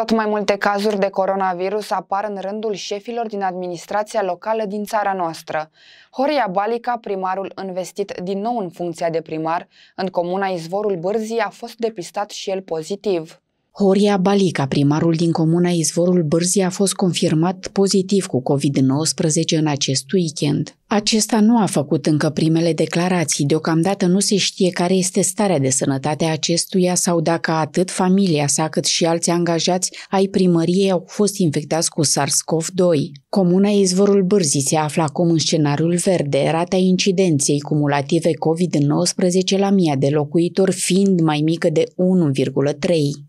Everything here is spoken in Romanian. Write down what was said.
Tot mai multe cazuri de coronavirus apar în rândul șefilor din administrația locală din țara noastră. Horia Balica, primarul investit din nou în funcția de primar, în comuna Izvorul Bârzii a fost depistat și el pozitiv. Horia Balica, primarul din comuna Izvorul Bârzii, a fost confirmat pozitiv cu COVID-19 în acest weekend. Acesta nu a făcut încă primele declarații, deocamdată nu se știe care este starea de sănătate a acestuia sau dacă atât familia sa cât și alți angajați ai primăriei au fost infectați cu SARS-CoV-2. Comuna Izvorul Bârzii se află acum în scenariul verde, rata incidenței cumulative COVID-19 la mia de locuitori fiind mai mică de 1,3.